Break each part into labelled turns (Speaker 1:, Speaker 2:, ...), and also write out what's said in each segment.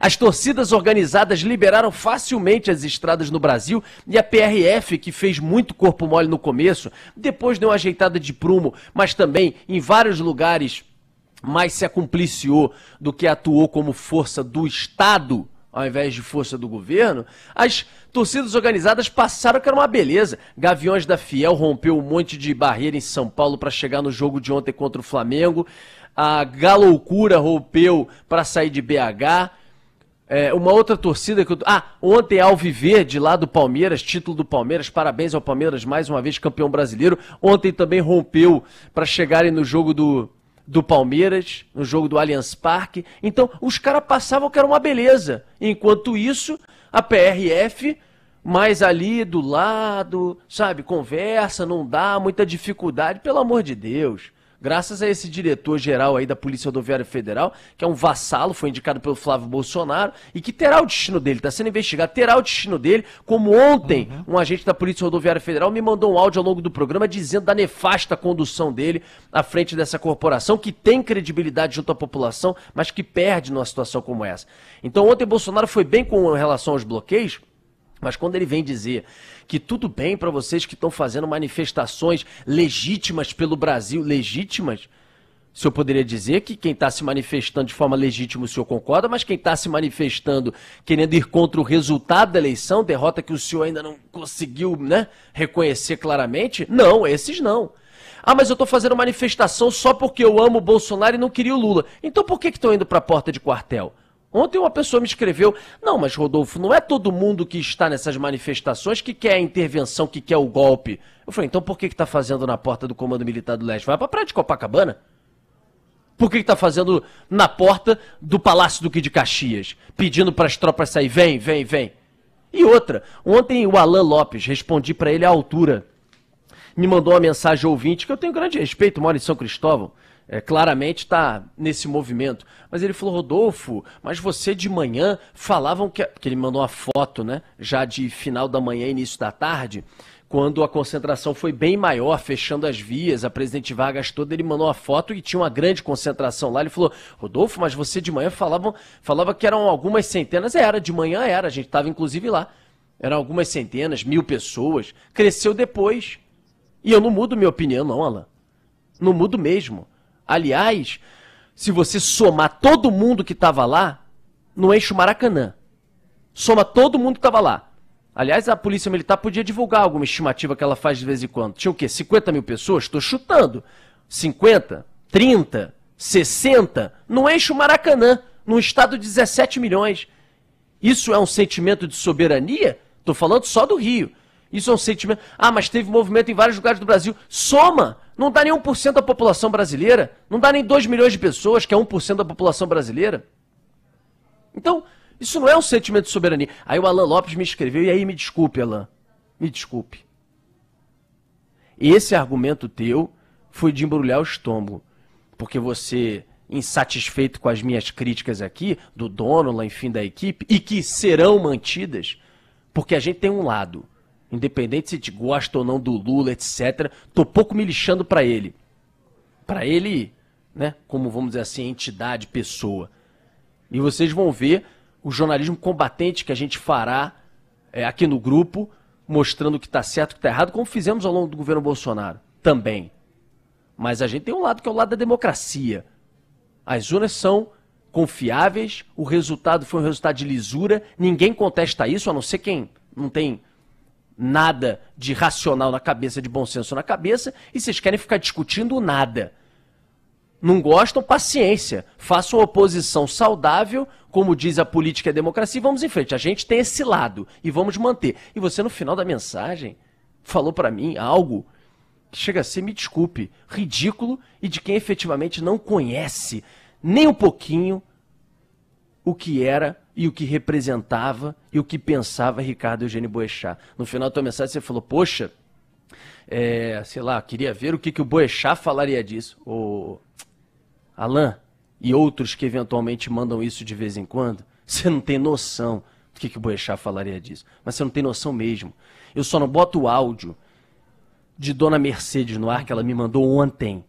Speaker 1: As torcidas organizadas liberaram facilmente as estradas no Brasil e a PRF, que fez muito corpo mole no começo, depois deu uma ajeitada de prumo, mas também em vários lugares mais se acumpliciou do que atuou como força do Estado ao invés de força do governo, as torcidas organizadas passaram que era uma beleza. Gaviões da Fiel rompeu um monte de barreira em São Paulo para chegar no jogo de ontem contra o Flamengo. A Galoucura rompeu para sair de BH. É, uma outra torcida que eu. Ah, ontem Alviverde, lá do Palmeiras, título do Palmeiras, parabéns ao Palmeiras, mais uma vez campeão brasileiro. Ontem também rompeu para chegarem no jogo do, do Palmeiras, no jogo do Allianz Parque. Então, os caras passavam que era uma beleza. Enquanto isso, a PRF, mais ali do lado, sabe, conversa, não dá, muita dificuldade, pelo amor de Deus graças a esse diretor-geral aí da Polícia Rodoviária Federal, que é um vassalo, foi indicado pelo Flávio Bolsonaro, e que terá o destino dele, está sendo investigado, terá o destino dele, como ontem uhum. um agente da Polícia Rodoviária Federal me mandou um áudio ao longo do programa dizendo da nefasta condução dele à frente dessa corporação, que tem credibilidade junto à população, mas que perde numa situação como essa. Então ontem Bolsonaro foi bem com relação aos bloqueios, mas quando ele vem dizer que tudo bem para vocês que estão fazendo manifestações legítimas pelo Brasil, legítimas, o senhor poderia dizer que quem está se manifestando de forma legítima o senhor concorda, mas quem está se manifestando querendo ir contra o resultado da eleição, derrota que o senhor ainda não conseguiu né, reconhecer claramente, não, esses não. Ah, mas eu estou fazendo manifestação só porque eu amo o Bolsonaro e não queria o Lula. Então por que estão indo para a porta de quartel? Ontem uma pessoa me escreveu: não, mas Rodolfo, não é todo mundo que está nessas manifestações que quer a intervenção, que quer o golpe. Eu falei: então por que está fazendo na porta do Comando Militar do Leste? Vai para a Praia de Copacabana. Por que está fazendo na porta do Palácio do Quid de Caxias? Pedindo para as tropas sair: vem, vem, vem. E outra, ontem o Alan Lopes, respondi para ele à altura, me mandou uma mensagem ouvinte, que eu tenho grande respeito, mora em São Cristóvão é, claramente está nesse movimento. Mas ele falou, Rodolfo, mas você de manhã falavam que. Porque ele mandou uma foto, né? Já de final da manhã, início da tarde, quando a concentração foi bem maior, fechando as vias, a presidente Vargas toda, ele mandou uma foto e tinha uma grande concentração lá. Ele falou, Rodolfo, mas você de manhã falavam, falava que eram algumas centenas. É, era, de manhã era, a gente estava inclusive lá. Eram algumas centenas, mil pessoas. Cresceu depois. E eu não mudo minha opinião, não, Alan. Não mudo mesmo. Aliás, se você somar todo mundo que estava lá, não enche o Maracanã. Soma todo mundo que estava lá. Aliás, a Polícia Militar podia divulgar alguma estimativa que ela faz de vez em quando. Tinha o quê? 50 mil pessoas? Estou chutando. 50? 30? 60? Não enche o Maracanã, num estado de 17 milhões. Isso é um sentimento de soberania? Estou falando só do Rio. Isso é um sentimento. Ah, mas teve movimento em vários lugares do Brasil. Soma! Não dá nem 1% da população brasileira. Não dá nem 2 milhões de pessoas, que é 1% da população brasileira. Então, isso não é um sentimento de soberania. Aí o Alan Lopes me escreveu, e aí me desculpe, Alan. Me desculpe. Esse argumento teu foi de embrulhar o estômago. Porque você, insatisfeito com as minhas críticas aqui, do dono lá, enfim, da equipe, e que serão mantidas, porque a gente tem um lado Independente se te gosta ou não do Lula, etc. Tô pouco me lixando para ele. Para ele, né? Como vamos dizer assim, entidade, pessoa. E vocês vão ver o jornalismo combatente que a gente fará é, aqui no grupo, mostrando o que está certo e o que está errado, como fizemos ao longo do governo Bolsonaro também. Mas a gente tem um lado que é o lado da democracia. As urnas são confiáveis, o resultado foi um resultado de lisura, ninguém contesta isso, a não ser quem não tem nada de racional na cabeça, de bom senso na cabeça, e vocês querem ficar discutindo nada. Não gostam? Paciência. faça uma oposição saudável, como diz a política e a democracia, e vamos em frente. A gente tem esse lado e vamos manter. E você, no final da mensagem, falou para mim algo que chega a ser, me desculpe, ridículo e de quem efetivamente não conhece nem um pouquinho o que era e o que representava e o que pensava Ricardo Eugênio Boechat. No final da tua mensagem você falou, poxa, é, sei lá, queria ver o que, que o Boechat falaria disso. O Alain e outros que eventualmente mandam isso de vez em quando, você não tem noção do que, que o Boechat falaria disso. Mas você não tem noção mesmo. Eu só não boto o áudio de Dona Mercedes no ar que ela me mandou ontem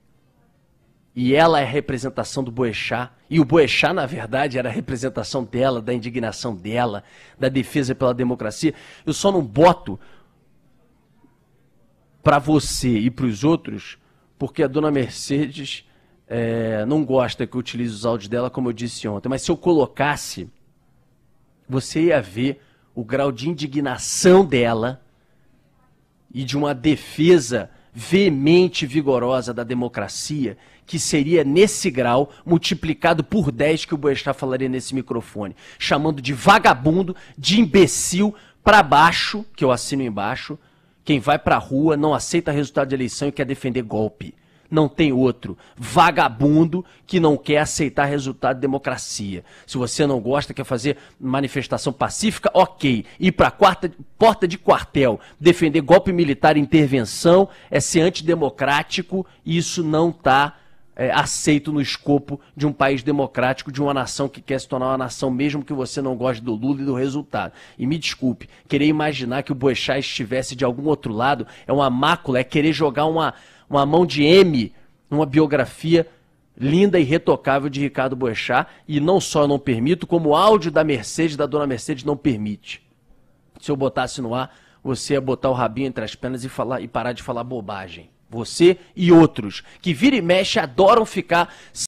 Speaker 1: e ela é representação do Boechat. E o Boechat, na verdade, era a representação dela, da indignação dela, da defesa pela democracia. Eu só não boto para você e para os outros, porque a dona Mercedes é, não gosta que eu utilize os áudios dela, como eu disse ontem. Mas se eu colocasse, você ia ver o grau de indignação dela e de uma defesa veemente vigorosa da democracia, que seria nesse grau multiplicado por 10 que o Boechat falaria nesse microfone, chamando de vagabundo, de imbecil para baixo, que eu assino embaixo, quem vai para a rua não aceita resultado de eleição e quer defender golpe não tem outro vagabundo que não quer aceitar resultado de democracia. Se você não gosta, quer fazer manifestação pacífica, ok. Ir para a porta de quartel, defender golpe militar, intervenção, é ser antidemocrático e isso não está é, aceito no escopo de um país democrático, de uma nação que quer se tornar uma nação, mesmo que você não goste do Lula e do resultado. E me desculpe, querer imaginar que o Boechat estivesse de algum outro lado é uma mácula, é querer jogar uma uma mão de M numa biografia linda e retocável de Ricardo Boechat, e não só não permito, como o áudio da Mercedes, da dona Mercedes, não permite. Se eu botasse no ar, você ia botar o rabinho entre as pernas e, falar, e parar de falar bobagem. Você e outros, que vira e mexe, adoram ficar